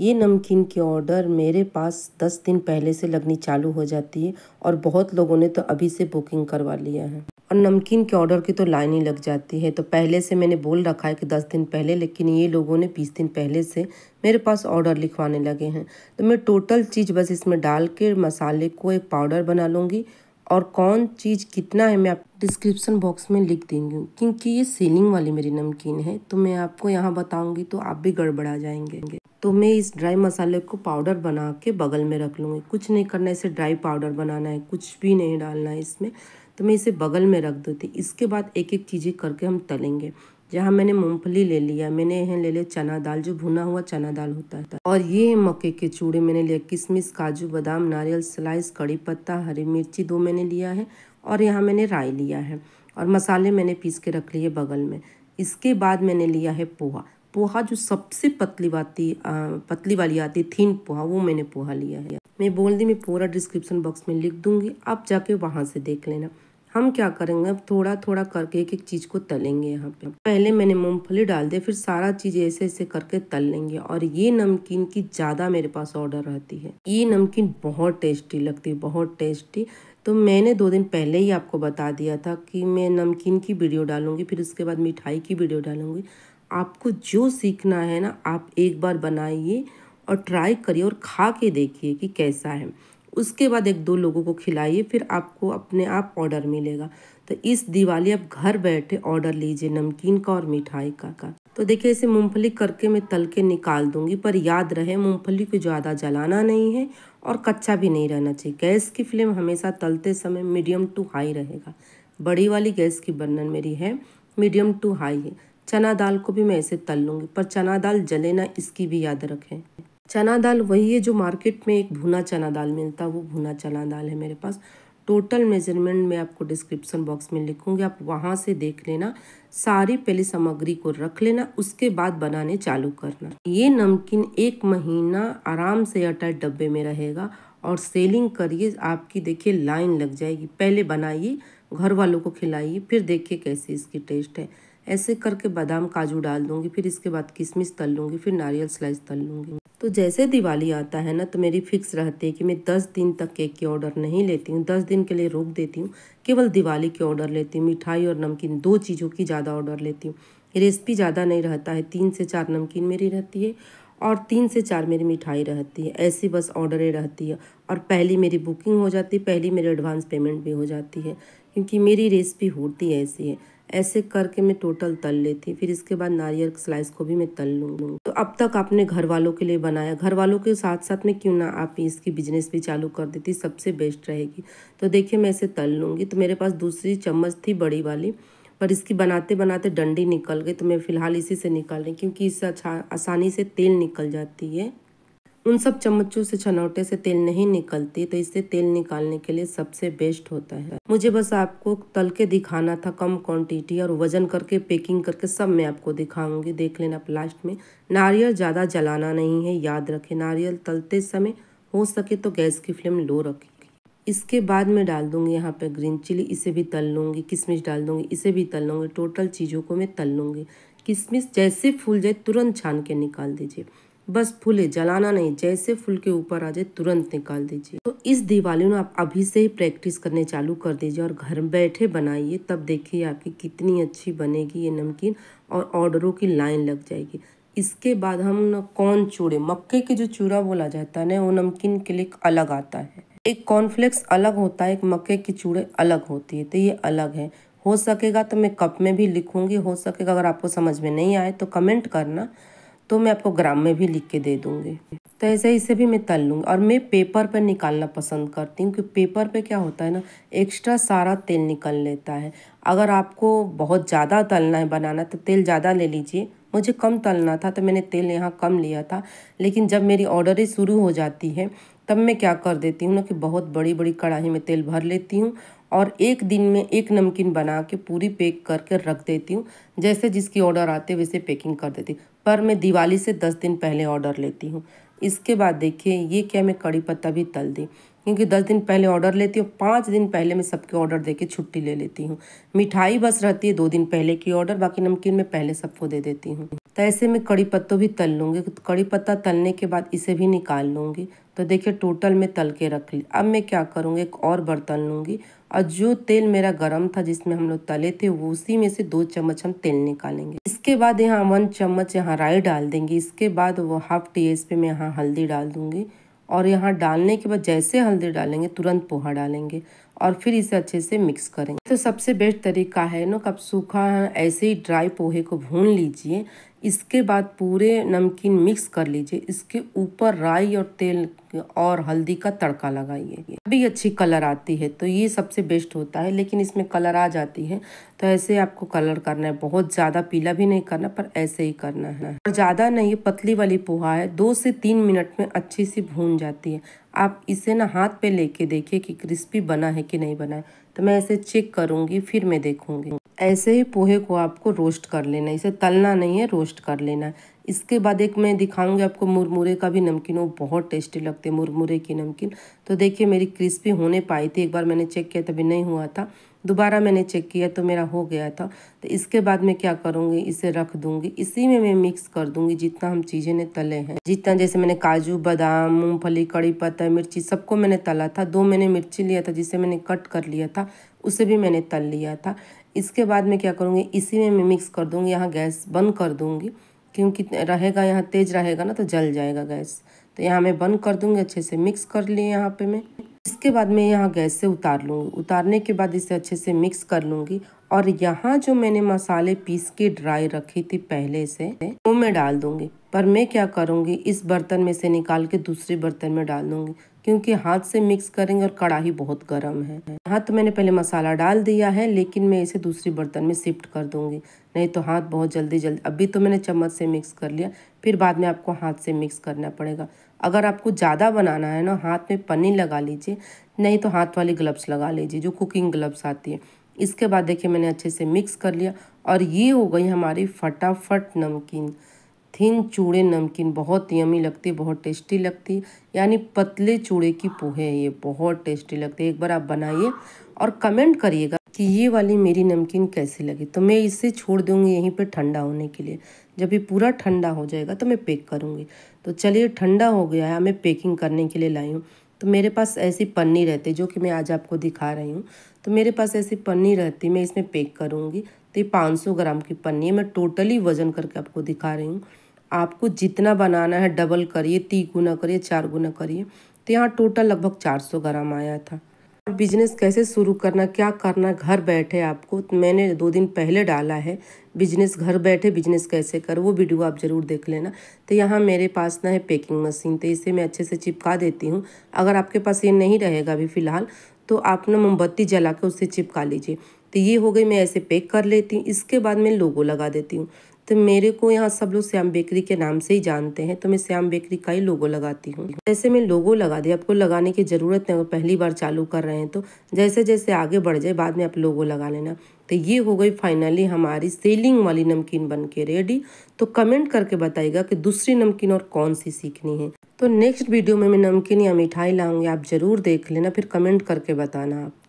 ये नमकीन के ऑर्डर मेरे पास दस दिन पहले से लगनी चालू हो जाती है और बहुत लोगों ने तो अभी से बुकिंग करवा लिया है और नमकीन के ऑर्डर की तो लाइन ही लग जाती है तो पहले से मैंने बोल रखा है कि दस दिन पहले लेकिन ये लोगों ने बीस दिन पहले से मेरे पास ऑर्डर लिखवाने लगे हैं तो मैं टोटल चीज़ बस इसमें डाल के मसाले को एक पाउडर बना लूँगी और कौन चीज़ कितना है मैं आप डिस्क्रिप्सन बॉक्स में लिख देंगी क्योंकि ये सीलिंग वाली मेरी नमकीन है तो मैं आपको यहाँ बताऊँगी तो आप भी गड़बड़ा जाएंगे तो मैं इस ड्राई मसाले को पाउडर बना के बगल में रख लूँगी कुछ नहीं करना है इसे ड्राई पाउडर बनाना है कुछ भी नहीं डालना है इसमें तो मैं इसे बगल में रख देती इसके बाद एक एक चीज़ें करके हम तलेंगे जहाँ मैंने मूंगफली ले लिया मैंने यहाँ ले लिया चना दाल जो भुना हुआ चना दाल होता है और ये है मक्के के चूड़े मैंने लिया किशमिश काजू बादाम नारियल स्लाइस कड़ी पत्ता हरी मिर्ची दो मैंने लिया है और यहाँ मैंने राई लिया है और मसाले मैंने पीस के रख लिए बगल में इसके बाद मैंने लिया है पोहा पोहा जो सबसे पतली वाती पतली वाली आती है थीन पोहा वो मैंने पोहा लिया है मैं बोल दी मैं पूरा डिस्क्रिप्शन बॉक्स में लिख दूंगी आप जाके वहाँ से देख लेना हम क्या करेंगे अब थोड़ा थोड़ा करके एक एक चीज़ को तलेंगे यहाँ पे पहले मैंने मूंगफली डाल दिया फिर सारा चीज़ ऐसे ऐसे करके तल लेंगे और ये नमकीन की ज़्यादा मेरे पास ऑर्डर रहती है ये नमकीन बहुत टेस्टी लगती है बहुत टेस्टी तो मैंने दो दिन पहले ही आपको बता दिया था कि मैं नमकीन की वीडियो डालूंगी फिर उसके बाद मिठाई की वीडियो डालूंगी आपको जो सीखना है ना आप एक बार बनाइए और ट्राई करिए और खा के देखिए कि कैसा है उसके बाद एक दो लोगों को खिलाइए फिर आपको अपने आप ऑर्डर मिलेगा तो इस दिवाली आप घर बैठे ऑर्डर लीजिए नमकीन का और मिठाई का का तो देखिए इसे मूंगफली करके मैं तल के निकाल दूंगी पर याद रहे मूंगफली को ज़्यादा जलाना नहीं है और कच्चा भी नहीं रहना चाहिए गैस की फ्लेम हमेशा तलते समय मीडियम टू हाई रहेगा बड़ी वाली गैस की बर्नन मेरी है मीडियम टू हाई है चना दाल को भी मैं ऐसे तल लूँगी पर चना दाल जले ना इसकी भी याद रखें चना दाल वही है जो मार्केट में एक भुना चना दाल मिलता है वो भुना चना दाल है मेरे पास टोटल मेजरमेंट मैं आपको डिस्क्रिप्शन बॉक्स में लिखूंगी आप वहाँ से देख लेना सारी पहले सामग्री को रख लेना उसके बाद बनाने चालू करना ये नमकीन एक महीना आराम से अटैच डब्बे में रहेगा और सेलिंग करिए आपकी देखिए लाइन लग जाएगी पहले बनाइए घर वालों को खिलाइए फिर देखिए कैसी इसकी टेस्ट है ऐसे करके बादाम काजू डाल दूंगी फिर इसके बाद किशमिश तल लूँगी फिर नारियल स्लाइस तल लूँगी तो जैसे दिवाली आता है ना तो मेरी फिक्स रहती है कि मैं दस दिन तक केक के ऑर्डर नहीं लेती हूँ दस दिन के लिए रोक देती हूँ केवल दिवाली के ऑर्डर लेती हूँ मिठाई और नमकीन दो चीज़ों की ज़्यादा ऑर्डर लेती हूँ रेसिपी ज़्यादा नहीं रहता है तीन से चार नमकीन मेरी रहती है और तीन से चार मेरी मिठाई रहती है ऐसी बस ऑर्डरें रहती है और पहली मेरी बुकिंग हो जाती है पहली मेरी एडवांस पेमेंट भी हो जाती है क्योंकि मेरी रेसिपी होती ऐसी है ऐसे करके मैं टोटल तल लेती फिर इसके बाद नारियल स्लाइस को भी मैं तल लूँगी तो अब तक आपने घर वालों के लिए बनाया घर वालों के साथ साथ में क्यों ना आप इसकी बिजनेस भी चालू कर देती सबसे बेस्ट रहेगी तो देखिए मैं इसे तल लूँगी तो मेरे पास दूसरी चम्मच थी बड़ी वाली पर इसकी बनाते बनाते डंडी निकल गई तो मैं फ़िलहाल इसी से निकाल रही क्योंकि इससे अच्छा आसानी से तेल निकल जाती है उन सब चम्मचों से छनौटे से तेल नहीं निकलती तो इससे तेल निकालने के लिए सबसे बेस्ट होता है मुझे बस आपको तल के दिखाना था कम क्वांटिटी और वजन करके पैकिंग करके सब मैं आपको दिखाऊंगी देख लेना लास्ट में नारियल ज़्यादा जलाना नहीं है याद रखें नारियल तलते समय हो सके तो गैस की फ्लेम लो रखें इसके बाद मैं डाल दूँगी यहाँ पे ग्रीन चिली इसे भी तल लूँगी किशमिश डाल दूँगी इसे भी तल लूँगी टोटल चीज़ों को मैं तल लूँगी किशमिश जैसे फूल जाए तुरंत छान के निकाल दीजिए बस फूले जलाना नहीं जैसे फूल के ऊपर आ जाए तुरंत निकाल दीजिए तो इस दिवाली में आप अभी से ही प्रैक्टिस करने चालू कर दीजिए और घर बैठे बनाइए तब देखिए आपकी कितनी अच्छी बनेगी ये नमकीन और ऑर्डरों की लाइन लग जाएगी इसके बाद हम न कौन चूड़े मक्के के जो चूड़ा बोला जाता है ना वो नमकीन के लिए अलग आता है एक कॉर्नफ्लेक्स अलग होता है एक मक्के की चूड़े अलग होती है तो ये अलग है हो सकेगा तो मैं कप में भी लिखूंगी हो सकेगा अगर आपको समझ में नहीं आए तो कमेंट करना तो मैं आपको ग्राम में भी लिख के दे दूँगी तो ऐसे इसे भी मैं तल लूँगी और मैं पेपर पर पे निकालना पसंद करती हूँ क्योंकि पेपर पे क्या होता है ना एक्स्ट्रा सारा तेल निकल लेता है अगर आपको बहुत ज़्यादा तलना है बनाना तो तेल ज़्यादा ले लीजिए मुझे कम तलना था तो मैंने तेल यहाँ कम लिया था लेकिन जब मेरी ऑर्डर ही शुरू हो जाती है तब मैं क्या कर देती हूँ ना कि बहुत बड़ी बड़ी कढ़ाई में तेल भर लेती हूँ और एक दिन में एक नमकीन बना के पूरी पैक करके रख देती हूँ जैसे जिसकी ऑर्डर आते वैसे पैकिंग कर देती हूँ पर मैं दिवाली से दस दिन पहले ऑर्डर लेती हूँ इसके बाद देखिए ये क्या मैं कड़ी पत्ता भी तल दी क्योंकि दस दिन पहले ऑर्डर लेती हूँ पाँच दिन पहले मैं सबके ऑर्डर दे के छुट्टी ले लेती हूँ मिठाई बस रहती है दो दिन पहले की ऑर्डर बाकी नमकीन मैं पहले सबको दे देती हूँ तो ऐसे में कड़ी पत्तों भी तल लूँगी कड़ी पत्ता तलने के बाद इसे भी निकाल लूँगी तो देखिए टोटल में तल के रख ली अब मैं क्या करूँगी एक और बर्तन लूँगी और जो तेल मेरा गरम था जिसमें हम लोग तले थे वो उसी में से दो चम्मच हम तेल निकालेंगे इसके बाद यहाँ वन चम्मच यहाँ राई डाल देंगे इसके बाद वो हाफ टी एस पे मैं यहाँ हल्दी डाल दूँगी और यहाँ डालने के बाद जैसे हल्दी डालेंगे तुरंत पोहा डालेंगे और फिर इसे अच्छे से मिक्स करेंगे तो सबसे बेस्ट तरीका है ना कब सूखा ऐसे ही ड्राई पोहे को भून लीजिए इसके बाद पूरे नमकीन मिक्स कर लीजिए इसके ऊपर राई और तेल और हल्दी का तड़का लगाइए अभी अच्छी कलर आती है तो ये सबसे बेस्ट होता है लेकिन इसमें कलर आ जाती है तो ऐसे आपको कलर करना है बहुत ज़्यादा पीला भी नहीं करना पर ऐसे ही करना है और ज़्यादा नहीं पतली वाली पोहा है दो से तीन मिनट में अच्छी सी भून जाती है आप इसे ना हाथ पे लेके देखिए कि क्रिस्पी बना है कि नहीं बना है तो मैं ऐसे चेक करूँगी फिर मैं देखूँगी ऐसे ही पोहे को आपको रोस्ट कर लेना है इसे तलना नहीं है रोस्ट कर लेना है इसके बाद एक मैं दिखाऊंगी आपको मुरमुरे का भी नमकीन वो बहुत टेस्टी लगते हैं मुरमुरे की नमकीन तो देखिए मेरी क्रिस्पी होने पाई थी एक बार मैंने चेक किया तभी नहीं हुआ था दोबारा मैंने चेक किया तो मेरा हो गया था तो इसके बाद मैं क्या करूँगी इसे रख दूँगी इसी में मैं मिक्स कर दूँगी जितना हम चीज़ें ने तले हैं जितना जैसे मैंने काजू बादाम मूँगफली कड़ी पत्ता मिर्ची सबको मैंने तला था दो मैंने मिर्ची लिया था जिसे मैंने कट कर लिया था उसे भी मैंने तल लिया था इसके बाद मैं क्या करूँगी इसी में मैं मिक्स कर दूँगी यहाँ गैस बंद कर दूँगी क्योंकि रहेगा यहाँ तेज़ रहेगा ना तो जल जाएगा गैस तो यहाँ मैं बंद कर दूँगी अच्छे से मिक्स कर लिए यहाँ पे मैं इसके बाद मैं यहाँ गैस से उतार लूँगी उतारने के बाद इसे अच्छे से मिक्स कर लूँगी और यहाँ जो मैंने मसाले पीस के ड्राई रखी थी पहले से वो मैं डाल दूँगी पर मैं क्या करूँगी इस बर्तन में से निकाल के दूसरे बर्तन में डाल दूँगी क्योंकि हाथ से मिक्स करेंगे और कढ़ाई बहुत गर्म है हाथ तो मैंने पहले मसाला डाल दिया है लेकिन मैं इसे दूसरे बर्तन में शिफ्ट कर दूँगी नहीं तो हाथ बहुत जल्दी जल्दी अभी तो मैंने चम्मच से मिक्स कर लिया फिर बाद में आपको हाथ से मिक्स करना पड़ेगा अगर आपको ज़्यादा बनाना है ना हाथ में पन्नी लगा लीजिए नहीं तो हाथ वाली ग्लव्स लगा लीजिए जो कुकिंग ग्लव्स आती है इसके बाद देखिए मैंने अच्छे से मिक्स कर लिया और ये हो गई हमारी फटाफट नमकीन थिन चूड़े नमकीन बहुत यमी लगती है बहुत टेस्टी लगती है यानी पतले चूड़े की पोहे ये बहुत टेस्टी लगती है एक बार आप बनाइए और कमेंट करिएगा कि ये वाली मेरी नमकीन कैसी लगी तो मैं इसे छोड़ दूँगी यहीं पर ठंडा होने के लिए जब ये पूरा ठंडा हो जाएगा तो मैं पैक करूँगी तो चलिए ठंडा हो गया है मैं पैकिंग करने के लिए लाई हूँ तो मेरे पास ऐसी पन्नी रहती जो कि मैं आज आपको दिखा रही हूँ तो मेरे पास ऐसी पन्नी रहती मैं इसमें पैक करूँगी तो ये पाँच सौ ग्राम की पन्नी है मैं टोटली वज़न करके आपको दिखा रही हूँ आपको जितना बनाना है डबल करिए तीन गुना करिए चार गुना करिए तो यहाँ टोटल लगभग चार सौ ग्राम आया था बिजनेस कैसे शुरू करना क्या करना घर बैठे आपको तो मैंने दो दिन पहले डाला है बिजनेस घर बैठे बिजनेस कैसे कर वो वीडियो आप ज़रूर देख लेना तो यहाँ मेरे पास ना है पैकिंग मशीन तो इसे मैं अच्छे से चिपका देती हूँ अगर आपके पास ये नहीं रहेगा अभी फ़िलहाल तो आप ना मोमबत्ती जला कर उससे चिपका लीजिए तो ये हो गई मैं ऐसे पैक कर लेती हूँ इसके बाद मैं लोगो लगा देती हूँ तो मेरे को यहाँ सब लोग श्याम बेकरी के नाम से ही जानते हैं तो मैं श्याम बेकरी का ही लोगो लगाती हूँ जैसे मैं लोगो लगा दी आपको लगाने की ज़रूरत नहीं पहली बार चालू कर रहे हैं तो जैसे जैसे आगे बढ़ जाए बाद में आप लोगो लगा लेना तो ये हो गई फाइनली हमारी सेलिंग वाली नमकीन बन के रेडी तो कमेंट करके बताइएगा कि दूसरी नमकीन और कौन सी सीखनी है तो नेक्स्ट वीडियो में मैं नमकीन या मिठाई लाऊंगी आप ज़रूर देख लेना फिर कमेंट करके बताना आप